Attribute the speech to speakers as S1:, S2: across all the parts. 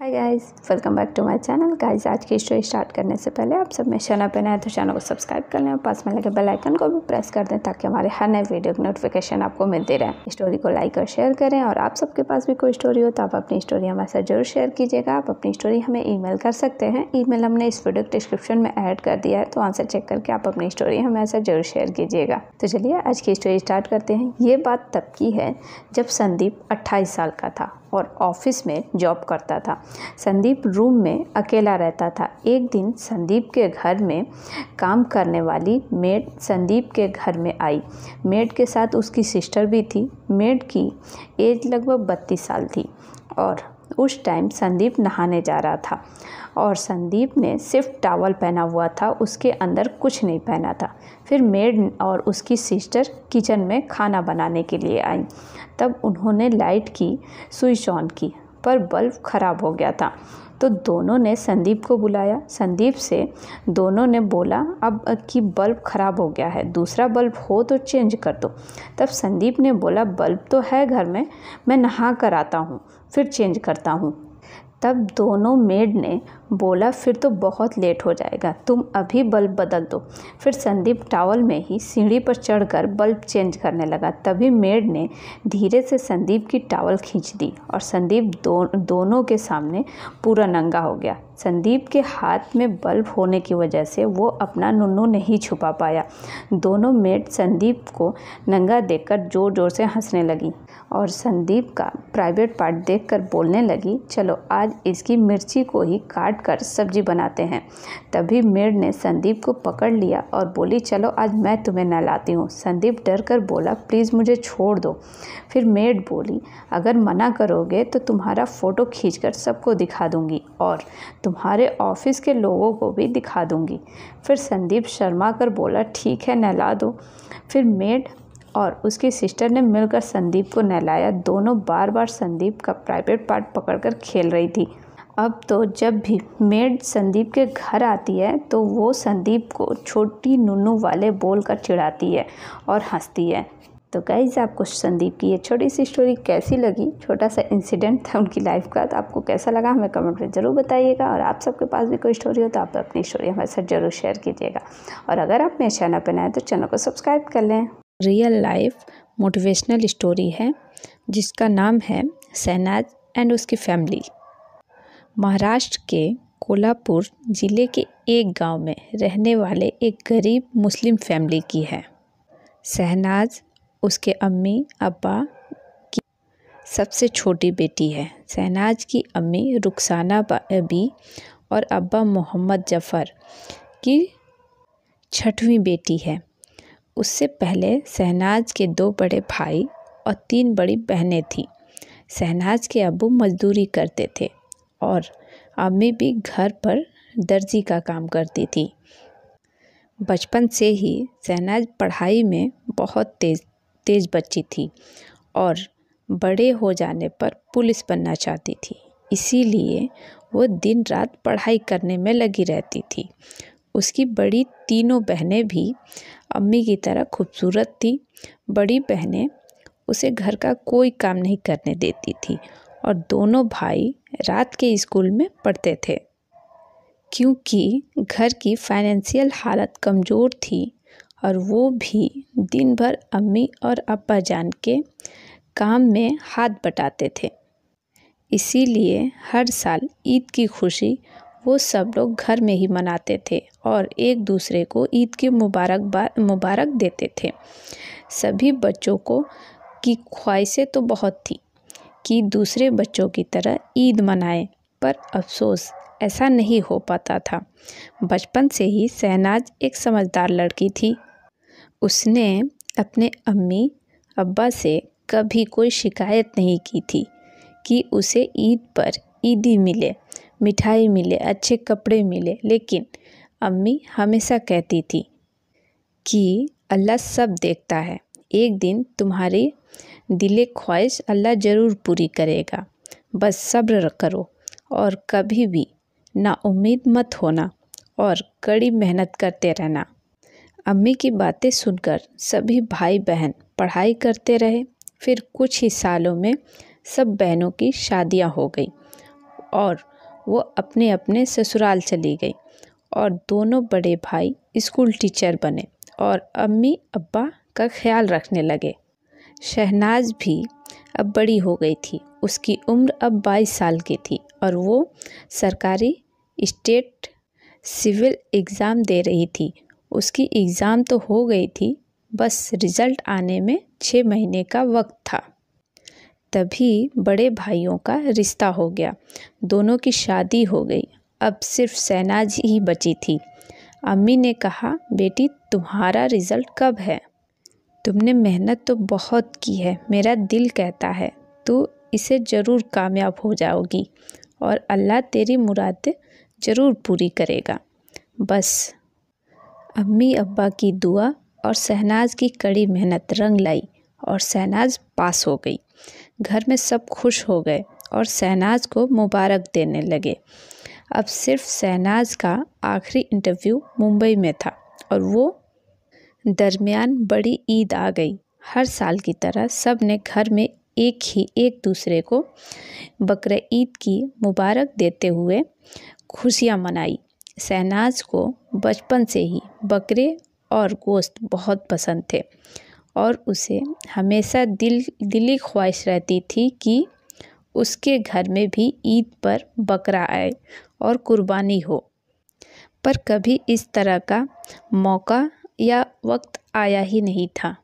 S1: hi guys welcome back to my channel guys आज की story start करने से पहले आप सब मेरे चैनल पर नए तो चैनल को सब्सक्राइब कर लें और पास में लगे बेल आइकन को भी प्रेस कर दें ताकि हमारे हर नए वीडियो की नोटिफिकेशन आपको मिलती रहे स्टोरी को लाइक और शेयर करें और आप सबके पास भी कोई स्टोरी हो तो आप अपनी स्टोरी हमारे साथ जरूर शेयर कीजिएगा आप अपनी स्टोरी हमें ई कर सकते हैं ई हमने इस वीडियो डिस्क्रिप्शन में एड कर दिया है तो वहाँ से चेक करके आप अपनी स्टोरी हमारे साथ जरूर शेयर कीजिएगा तो चलिए आज की स्टोरी स्टार्ट करते हैं ये बात तब की है जब संदीप अट्ठाईस साल का था और ऑफिस में जॉब करता था संदीप रूम में अकेला रहता था एक दिन संदीप के घर में काम करने वाली मेड संदीप के घर में आई मेड के साथ उसकी सिस्टर भी थी मेड की एज लगभग बत्तीस साल थी और उस टाइम संदीप नहाने जा रहा था और संदीप ने सिर्फ टावल पहना हुआ था उसके अंदर कुछ नहीं पहना था फिर मेड और उसकी सिस्टर किचन में खाना बनाने के लिए आई तब उन्होंने लाइट की स्विच ऑन की पर बल्ब ख़राब हो गया था तो दोनों ने संदीप को बुलाया संदीप से दोनों ने बोला अब कि बल्ब ख़राब हो गया है दूसरा बल्ब हो तो चेंज कर दो तब संदीप ने बोला बल्ब तो है घर में मैं नहा कर आता हूँ फिर चेंज करता हूँ तब दोनों मेड ने बोला फिर तो बहुत लेट हो जाएगा तुम अभी बल्ब बदल दो फिर संदीप टावल में ही सीढ़ी पर चढ़कर बल्ब चेंज करने लगा तभी मेड ने धीरे से संदीप की टावल खींच दी और संदीप दो, दोनों के सामने पूरा नंगा हो गया संदीप के हाथ में बल्ब होने की वजह से वो अपना नुन्नू नहीं छुपा पाया दोनों मेड संदीप को नंगा देखकर ज़ोर ज़ोर से हंसने लगी और संदीप का प्राइवेट पार्ट देखकर बोलने लगी चलो आज इसकी मिर्ची को ही काट कर सब्जी बनाते हैं तभी मेड़ ने संदीप को पकड़ लिया और बोली चलो आज मैं तुम्हें नहलाती हूँ संदीप डर कर बोला प्लीज़ मुझे छोड़ दो फिर मेड बोली अगर मना करोगे तो तुम्हारा फ़ोटो खींच सबको दिखा दूँगी और तुम्हारे ऑफिस के लोगों को भी दिखा दूँगी फिर संदीप शर्मा कर बोला ठीक है नहला दो फिर मेड और उसकी सिस्टर ने मिलकर संदीप को नहलाया दोनों बार बार संदीप का प्राइवेट पार्ट पकड़कर खेल रही थी अब तो जब भी मेड संदीप के घर आती है तो वो संदीप को छोटी नुनू वाले बोल कर चिढ़ाती है और हंसती है तो गाइज़ आपको संदीप की ये छोटी सी स्टोरी कैसी लगी छोटा सा इंसिडेंट था उनकी लाइफ का तो आपको कैसा लगा हमें कमेंट में ज़रूर बताइएगा और आप सबके पास भी कोई स्टोरी हो तो आप अपनी स्टोरी हमारे साथ ज़रूर शेयर कीजिएगा और अगर आप मेरे चैनल पर नए तो चैनल को सब्सक्राइब कर लें रियल लाइफ मोटिवेशनल स्टोरी है जिसका नाम है सहनाज एंड उसकी फैमिली महाराष्ट्र के कोल्हापुर ज़िले के एक गांव में रहने वाले एक गरीब मुस्लिम फैमिली की है शहनाज उसके अम्मी अब्बा की सबसे छोटी बेटी है शहनाज की अम्मी रुखसाना अबी और अब्बा मोहम्मद जफ़र की छठवीं बेटी है उससे पहले सहनाज के दो बड़े भाई और तीन बड़ी बहनें थीं शहनाज के अबू मजदूरी करते थे और अम्मी भी घर पर दर्जी का काम करती थी बचपन से ही सहनाज पढ़ाई में बहुत तेज तेज़ बच्ची थी और बड़े हो जाने पर पुलिस बनना चाहती थी इसीलिए वो दिन रात पढ़ाई करने में लगी रहती थी उसकी बड़ी तीनों बहनें भी अम्मी की तरह खूबसूरत थी बड़ी बहनें उसे घर का कोई काम नहीं करने देती थी और दोनों भाई रात के स्कूल में पढ़ते थे क्योंकि घर की फाइनेंशियल हालत कमज़ोर थी और वो भी दिन भर अम्मी और अब्बा जान के काम में हाथ बटाते थे इसीलिए हर साल ईद की खुशी वो सब लोग घर में ही मनाते थे और एक दूसरे को ईद की मुबारकबाद मुबारक देते थे सभी बच्चों को की ख्वाहिशें तो बहुत थी कि दूसरे बच्चों की तरह ईद मनाएं पर अफसोस ऐसा नहीं हो पाता था बचपन से ही शहनाज एक समझदार लड़की थी उसने अपने अम्मी अब्बा से कभी कोई शिकायत नहीं की थी कि उसे ईद पर ईदी मिले मिठाई मिले अच्छे कपड़े मिले लेकिन अम्मी हमेशा कहती थी कि अल्लाह सब देखता है एक दिन तुम्हारी दिल ख्वाहिश अल्लाह ज़रूर पूरी करेगा बस सब्र करो और कभी भी ना उम्मीद मत होना और कड़ी मेहनत करते रहना अम्मी की बातें सुनकर सभी भाई बहन पढ़ाई करते रहे फिर कुछ ही सालों में सब बहनों की शादियां हो गई और वो अपने अपने ससुराल चली गई और दोनों बड़े भाई स्कूल टीचर बने और अम्मी अब्बा का ख्याल रखने लगे शहनाज भी अब बड़ी हो गई थी उसकी उम्र अब बाईस साल की थी और वो सरकारी स्टेट सिविल एग्ज़ाम दे रही थी उसकी एग्ज़ाम तो हो गई थी बस रिज़ल्ट आने में छः महीने का वक्त था तभी बड़े भाइयों का रिश्ता हो गया दोनों की शादी हो गई अब सिर्फ सहनाज ही बची थी अम्मी ने कहा बेटी तुम्हारा रिज़ल्ट कब है तुमने मेहनत तो बहुत की है मेरा दिल कहता है तू इसे ज़रूर कामयाब हो जाओगी और अल्लाह तेरी मुराद ज़रूर पूरी करेगा बस अम्मी अब्बा की दुआ और शहनाज की कड़ी मेहनत रंग लाई और शहनाज पास हो गई घर में सब खुश हो गए और शहनाज को मुबारक देने लगे अब सिर्फ शहनाज का आखिरी इंटरव्यू मुंबई में था और वो दरमियान बड़ी ईद आ गई हर साल की तरह सब ने घर में एक ही एक दूसरे को बकर ईद की मुबारक देते हुए खुशियाँ मनाई शहनाज को बचपन से ही बकरे और गोश्त बहुत पसंद थे और उसे हमेशा दिल दिली ख्वाहिश रहती थी कि उसके घर में भी ईद पर बकरा आए और कुर्बानी हो पर कभी इस तरह का मौका या वक्त आया ही नहीं था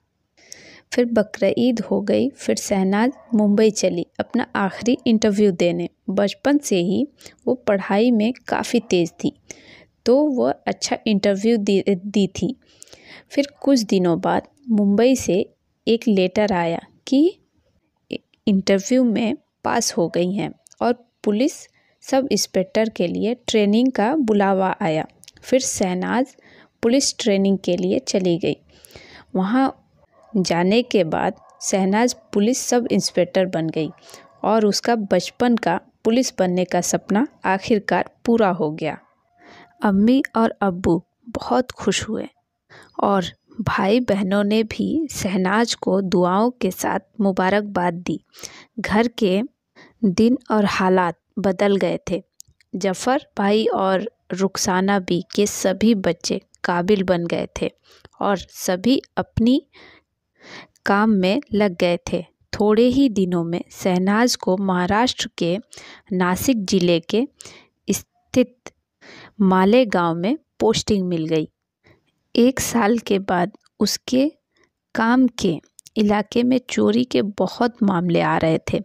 S1: फिर बकर ईद हो गई फिर शहनाज मुंबई चली अपना आखिरी इंटरव्यू देने बचपन से ही वो पढ़ाई में काफ़ी तेज़ थी तो वह अच्छा इंटरव्यू दी दी थी फिर कुछ दिनों बाद मुंबई से एक लेटर आया कि इंटरव्यू में पास हो गई हैं और पुलिस सब इंस्पेक्टर के लिए ट्रेनिंग का बुलावा आया फिर शहनाज पुलिस ट्रेनिंग के लिए चली गई वहाँ जाने के बाद शहनाज पुलिस सब इंस्पेक्टर बन गई और उसका बचपन का पुलिस बनने का सपना आखिरकार पूरा हो गया अम्मी और अब्बू बहुत खुश हुए और भाई बहनों ने भी शहनाज को दुआओं के साथ मुबारकबाद दी घर के दिन और हालात बदल गए थे जफ़र भाई और रुखसाना बी के सभी बच्चे काबिल बन गए थे और सभी अपनी काम में लग गए थे थोड़े ही दिनों में शहनाज को महाराष्ट्र के नासिक जिले के स्थित माले गांव में पोस्टिंग मिल गई एक साल के बाद उसके काम के इलाके में चोरी के बहुत मामले आ रहे थे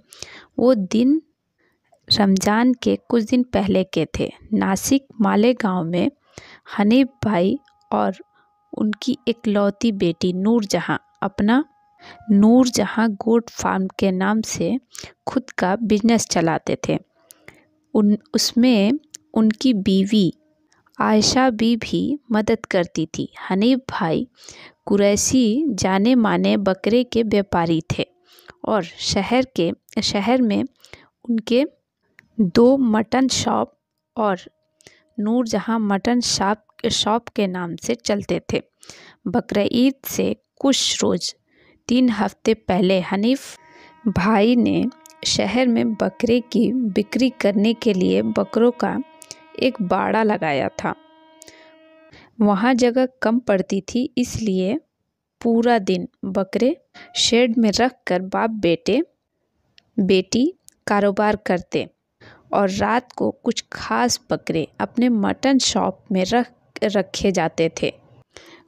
S1: वो दिन रमज़ान के कुछ दिन पहले के थे नासिक मालेगाँव में हनीफ़ भाई और उनकी इकलौती बेटी नूरजहाँ अपना नूरजहाँ गोट फार्म के नाम से खुद का बिजनेस चलाते थे उन उसमें उनकी बीवी आयशा भी भी मदद करती थी हनीफ भाई कुरैसी जाने माने बकरे के व्यापारी थे और शहर के शहर में उनके दो मटन शॉप और नूर जहाँ मटन शॉप शॉप के नाम से चलते थे बकर से कुछ रोज़ तीन हफ्ते पहले हनीफ भाई ने शहर में बकरे की बिक्री करने के लिए बकरों का एक बाड़ा लगाया था वहाँ जगह कम पड़ती थी इसलिए पूरा दिन बकरे शेड में रख कर बाप बेटे बेटी कारोबार करते और रात को कुछ खास बकरे अपने मटन शॉप में रख रखे जाते थे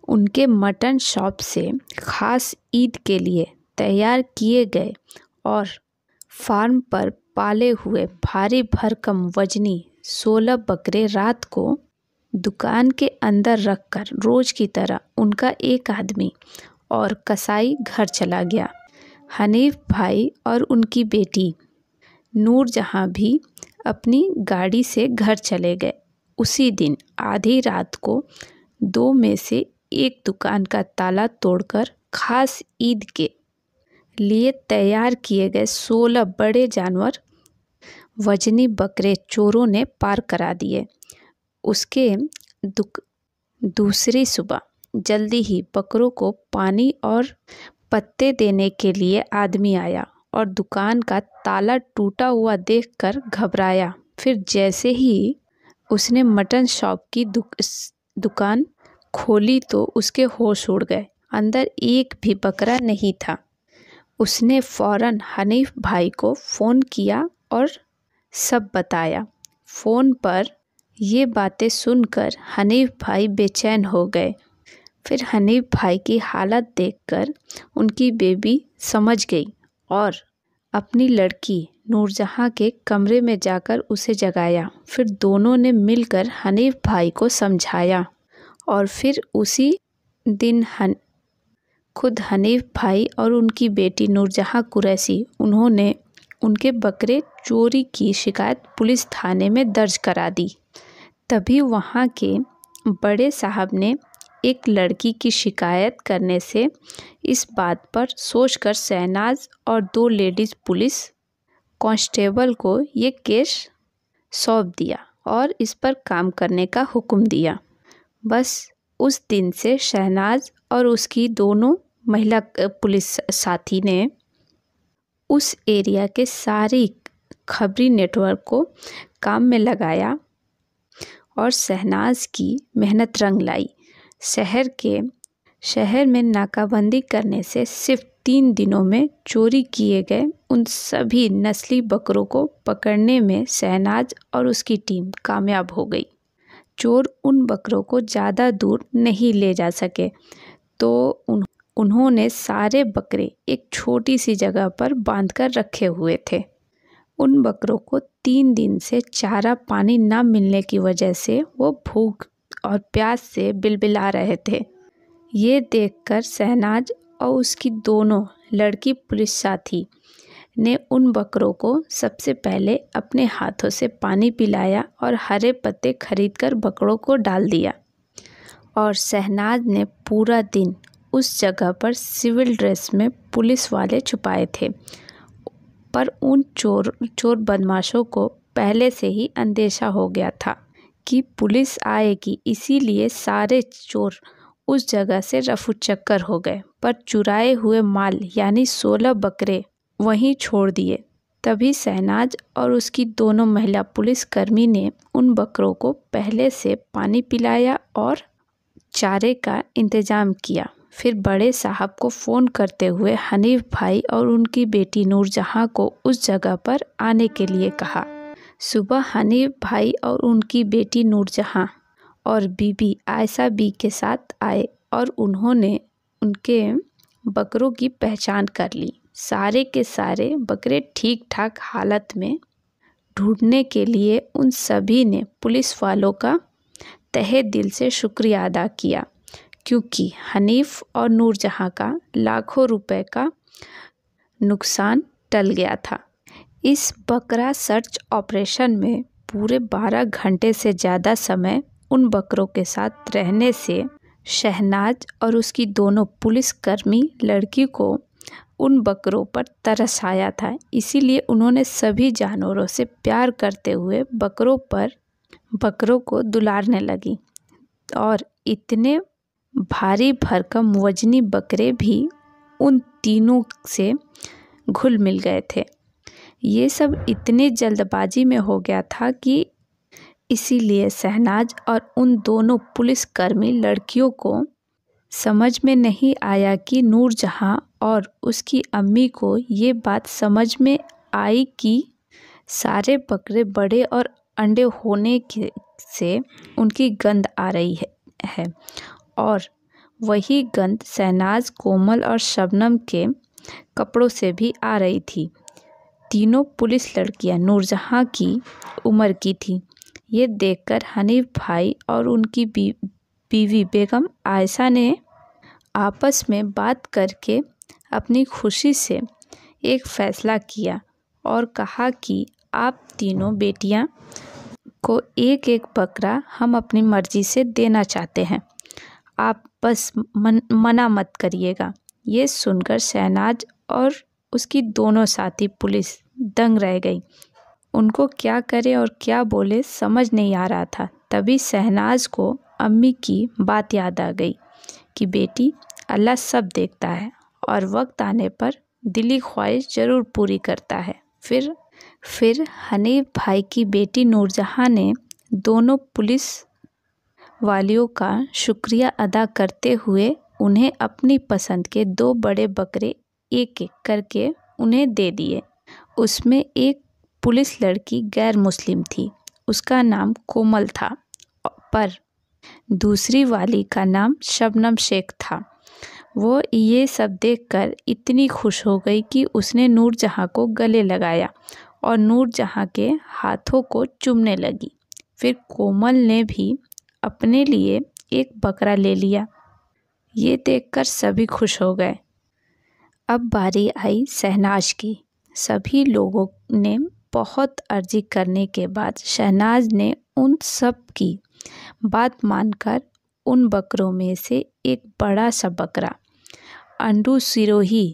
S1: उनके मटन शॉप से खास ईद के लिए तैयार किए गए और फार्म पर पाले हुए भारी भरकम वजनी सोलह बकरे रात को दुकान के अंदर रखकर रोज की तरह उनका एक आदमी और कसाई घर चला गया हनीफ भाई और उनकी बेटी नूरजहाँ भी अपनी गाड़ी से घर चले गए उसी दिन आधी रात को दो में से एक दुकान का ताला तोड़कर खास ईद के लिए तैयार किए गए सोलह बड़े जानवर वजनी बकरे चोरों ने पार करा दिए उसके दुक दूसरी सुबह जल्दी ही बकरों को पानी और पत्ते देने के लिए आदमी आया और दुकान का ताला टूटा हुआ देखकर घबराया फिर जैसे ही उसने मटन शॉप की दुक, दुकान खोली तो उसके होश उड़ गए अंदर एक भी बकरा नहीं था उसने फौरन हनीफ भाई को फ़ोन किया और सब बताया फ़ोन पर ये बातें सुनकर हनीफ भाई बेचैन हो गए फिर हनीफ भाई की हालत देखकर उनकी बेबी समझ गई और अपनी लड़की नूरजहाँ के कमरे में जाकर उसे जगाया फिर दोनों ने मिलकर हनीफ भाई को समझाया और फिर उसी दिन हन खुद हनीफ भाई और उनकी बेटी नूरजहाँ कुरैसी उन्होंने उनके बकरे चोरी की शिकायत पुलिस थाने में दर्ज करा दी तभी वहाँ के बड़े साहब ने एक लड़की की शिकायत करने से इस बात पर सोचकर शहनाज और दो लेडीज़ पुलिस कांस्टेबल को ये केस सौंप दिया और इस पर काम करने का हुक्म दिया बस उस दिन से शहनाज और उसकी दोनों महिला पुलिस साथी ने उस एरिया के सारी खबरी नेटवर्क को काम में लगाया और शहनाज की मेहनत रंग लाई शहर के शहर में नाकाबंदी करने से सिर्फ तीन दिनों में चोरी किए गए उन सभी नस्ली बकरों को पकड़ने में शहनाज और उसकी टीम कामयाब हो गई चोर उन बकरों को ज़्यादा दूर नहीं ले जा सके तो उन उन्होंने सारे बकरे एक छोटी सी जगह पर बांध कर रखे हुए थे उन बकरों को तीन दिन से चारा पानी ना मिलने की वजह से वो भूख और प्यास से बिलबिला रहे थे ये देखकर शहनाज और उसकी दोनों लड़की पुलिस साथी ने उन बकरों को सबसे पहले अपने हाथों से पानी पिलाया और हरे पत्ते खरीदकर बकरों को डाल दिया और शहनाज ने पूरा दिन उस जगह पर सिविल ड्रेस में पुलिस वाले छुपाए थे पर उन चोर चोर बदमाशों को पहले से ही अंदेशा हो गया था कि पुलिस आएगी इसीलिए सारे चोर उस जगह से रफू चक्कर हो गए पर चुराए हुए माल यानी सोलह बकरे वहीं छोड़ दिए तभी सहनाज और उसकी दोनों महिला पुलिसकर्मी ने उन बकरों को पहले से पानी पिलाया और चारे का इंतज़ाम किया फिर बड़े साहब को फ़ोन करते हुए हनीफ भाई और उनकी बेटी नूरजहाँ को उस जगह पर आने के लिए कहा सुबह हनीफ भाई और उनकी बेटी नूरजहाँ और बीबी आयशा बी के साथ आए और उन्होंने उनके बकरों की पहचान कर ली सारे के सारे बकरे ठीक ठाक हालत में ढूंढने के लिए उन सभी ने पुलिस वालों का तहे दिल से शुक्रिया अदा किया क्योंकि हनीफ और नूरजहाँ का लाखों रुपए का नुकसान टल गया था इस बकरा सर्च ऑपरेशन में पूरे बारह घंटे से ज़्यादा समय उन बकरों के साथ रहने से शहनाज और उसकी दोनों पुलिसकर्मी लड़की को उन बकरों पर तरस आया था इसीलिए उन्होंने सभी जानवरों से प्यार करते हुए बकरों पर बकरों को दुलारने लगी और इतने भारी भरकम वजनी बकरे भी उन तीनों से घुल मिल गए थे ये सब इतने जल्दबाजी में हो गया था कि इसीलिए शहनाज और उन दोनों पुलिसकर्मी लड़कियों को समझ में नहीं आया कि नूरजहाँ और उसकी अम्मी को ये बात समझ में आई कि सारे बकरे बड़े और अंडे होने के से उनकी गंद आ रही है, है और वही गंद शहनाज कोमल और शबनम के कपड़ों से भी आ रही थी तीनों पुलिस लड़कियां नूरजहाँ की उम्र की थी ये देखकर हनीफ भाई और उनकी बीवी बेगम आयशा ने आपस में बात करके अपनी खुशी से एक फ़ैसला किया और कहा कि आप तीनों बेटियां को एक एक बकरा हम अपनी मर्ज़ी से देना चाहते हैं आप बस मन मना मत करिएगा ये सुनकर शहनाज और उसकी दोनों साथी पुलिस दंग रह गई उनको क्या करे और क्या बोले समझ नहीं आ रहा था तभी शहनाज को अम्मी की बात याद आ गई कि बेटी अल्लाह सब देखता है और वक्त आने पर दिली ख्वाहिश ज़रूर पूरी करता है फिर फिर हनीफ भाई की बेटी नूरजहाँ ने दोनों पुलिस वालियों का शुक्रिया अदा करते हुए उन्हें अपनी पसंद के दो बड़े बकरे एक एक करके उन्हें दे दिए उसमें एक पुलिस लड़की गैर मुस्लिम थी उसका नाम कोमल था पर दूसरी वाली का नाम शबनम शेख था वो ये सब देखकर इतनी खुश हो गई कि उसने नूर जहाँ को गले लगाया और नूर जहाँ के हाथों को चुमने लगी फिर कोमल ने भी अपने लिए एक बकरा ले लिया ये देखकर सभी खुश हो गए अब बारी आई शहनाज की सभी लोगों ने बहुत अर्जी करने के बाद शहनाज ने उन सब की बात मानकर उन बकरों में से एक बड़ा सा बकरा अंडू सिरोही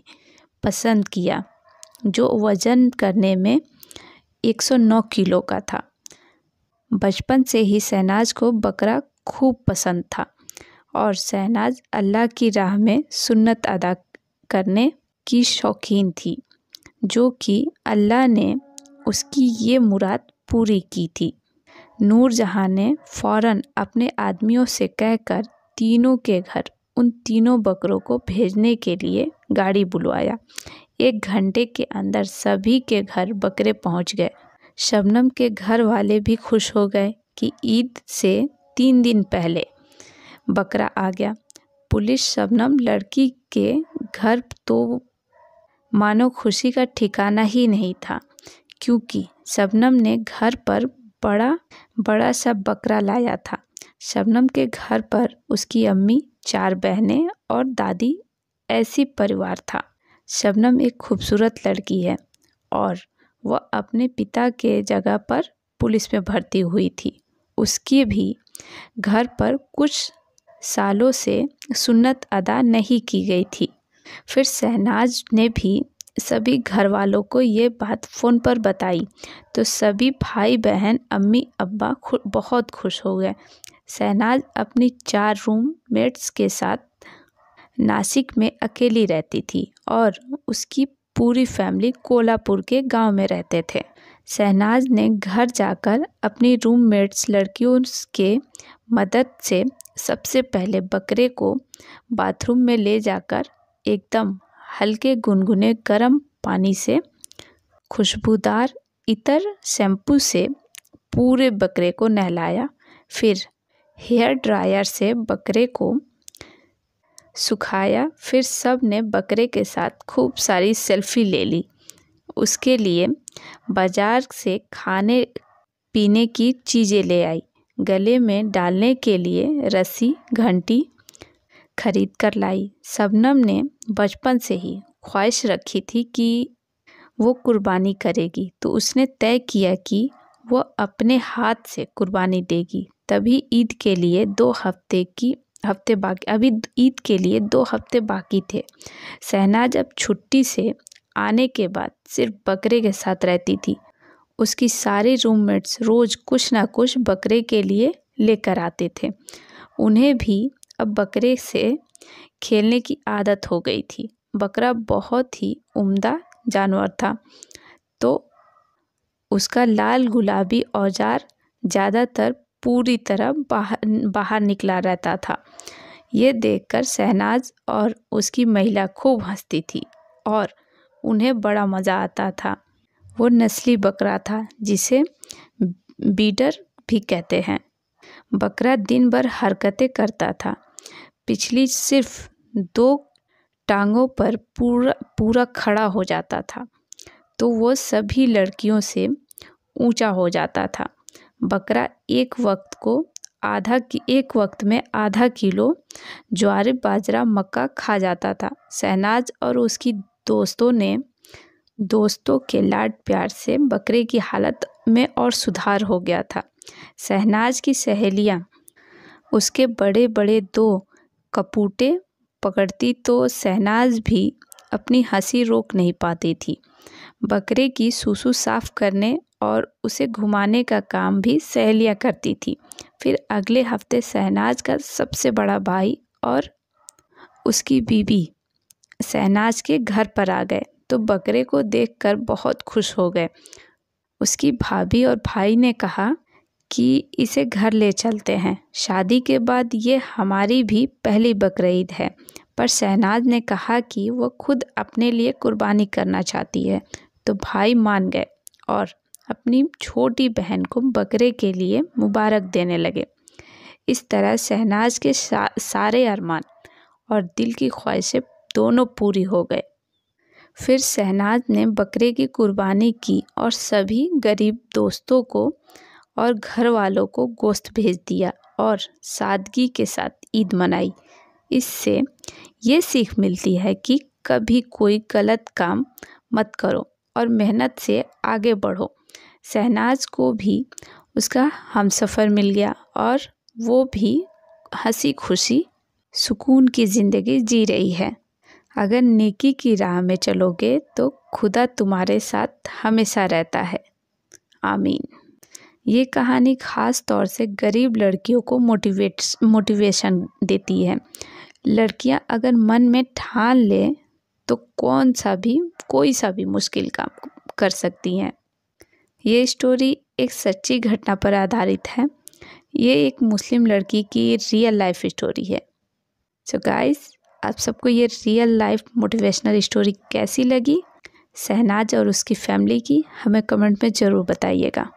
S1: पसंद किया जो वज़न करने में 109 किलो का था बचपन से ही शहनाज को बकरा खूब पसंद था और शहनाज अल्लाह की राह में सुन्नत अदा करने की शौकीन थी जो कि अल्लाह ने उसकी ये मुराद पूरी की थी नूर जहाँ ने फौरन अपने आदमियों से कहकर तीनों के घर उन तीनों बकरों को भेजने के लिए गाड़ी बुलवाया एक घंटे के अंदर सभी के घर बकरे पहुंच गए शबनम के घर वाले भी खुश हो गए कि ईद से तीन दिन पहले बकरा आ गया पुलिस शबनम लड़की के घर तो मानो खुशी का ठिकाना ही नहीं था क्योंकि शबनम ने घर पर बड़ा बड़ा सा बकरा लाया था शबनम के घर पर उसकी अम्मी चार बहनें और दादी ऐसी परिवार था शबनम एक खूबसूरत लड़की है और वह अपने पिता के जगह पर पुलिस में भर्ती हुई थी उसकी भी घर पर कुछ सालों से सुन्नत अदा नहीं की गई थी फिर सहनाज ने भी सभी घर वालों को ये बात फ़ोन पर बताई तो सभी भाई बहन अम्मी अब्बा बहुत खुश हो गए सहनाज अपनी चार रूम मेट्स के साथ नासिक में अकेली रहती थी और उसकी पूरी फैमिली कोलापुर के गांव में रहते थे सहनाज ने घर जाकर अपनी रूम मेट्स लड़कियों के मदद से सबसे पहले बकरे को बाथरूम में ले जाकर एकदम हल्के गुनगुने गर्म पानी से खुशबूदार इतर शैम्पू से पूरे बकरे को नहलाया फिर हेयर ड्रायर से बकरे को सुखाया फिर सब ने बकरे के साथ खूब सारी सेल्फी ले ली उसके लिए बाज़ार से खाने पीने की चीज़ें ले आई गले में डालने के लिए रस्सी घंटी खरीद कर लाई शबनम ने बचपन से ही ख्वाहिश रखी थी कि वो कुर्बानी करेगी तो उसने तय किया कि वह अपने हाथ से कुर्बानी देगी तभी ईद के लिए दो हफ्ते की हफ्ते बाकी अभी ईद के लिए दो हफ्ते बाकी थे सहनाज जब छुट्टी से आने के बाद सिर्फ बकरे के साथ रहती थी उसकी सारी रूममेट्स रोज़ कुछ ना कुछ बकरे के लिए लेकर आते थे उन्हें भी अब बकरे से खेलने की आदत हो गई थी बकरा बहुत ही उम्दा जानवर था तो उसका लाल गुलाबी औजार ज़्यादातर पूरी तरह बाहर बाहर निकला रहता था ये देखकर शहनाज और उसकी महिला खूब हंसती थी और उन्हें बड़ा मज़ा आता था वो नस्ली बकरा था जिसे बीडर भी कहते हैं बकरा दिन भर हरकतें करता था पिछली सिर्फ दो टाँगों पर पूरा पूरा खड़ा हो जाता था तो वो सभी लड़कियों से ऊंचा हो जाता था बकरा एक वक्त को आधा की एक वक्त में आधा किलो ज्वार बाजरा मक्का खा जाता था शहनाज और उसकी दोस्तों ने दोस्तों के लाड प्यार से बकरे की हालत में और सुधार हो गया था शहनाज की सहेलियाँ उसके बड़े बड़े दो कपूटे पकड़ती तो शहनाज भी अपनी हँसी रोक नहीं पाती थी बकरे की सूसू साफ़ करने और उसे घुमाने का काम भी सहेलियाँ करती थी फिर अगले हफ्ते शहनाज का सबसे बड़ा भाई और उसकी बीबी शहनाज के घर पर आ गए तो बकरे को देखकर बहुत खुश हो गए उसकी भाभी और भाई ने कहा कि इसे घर ले चलते हैं शादी के बाद ये हमारी भी पहली बकरीद है पर शहनाज ने कहा कि वह खुद अपने लिए कुर्बानी करना चाहती है तो भाई मान गए और अपनी छोटी बहन को बकरे के लिए मुबारक देने लगे इस तरह शहनाज के सारे अरमान और दिल की ख्वाहिशें दोनों पूरी हो गए फिर शहनाज ने बकरे की कुर्बानी की और सभी गरीब दोस्तों को और घर वालों को गोश्त भेज दिया और सादगी के साथ ईद मनाई इससे ये सीख मिलती है कि कभी कोई गलत काम मत करो और मेहनत से आगे बढ़ो शहनाज को भी उसका हम सफ़र मिल गया और वो भी हंसी खुशी सुकून की ज़िंदगी जी रही है अगर नेकी की राह में चलोगे तो खुदा तुम्हारे साथ हमेशा रहता है आमीन ये कहानी ख़ास तौर से गरीब लड़कियों को मोटिवेट्स मोटिवेशन देती है लड़कियां अगर मन में ठान लें तो कौन सा भी कोई सा भी मुश्किल काम कर सकती हैं ये स्टोरी एक सच्ची घटना पर आधारित है ये एक मुस्लिम लड़की की रियल लाइफ स्टोरी है सो so गाइस आप सबको ये रियल लाइफ मोटिवेशनल स्टोरी कैसी लगी शहनाज और उसकी फैमिली की हमें कमेंट में ज़रूर बताइएगा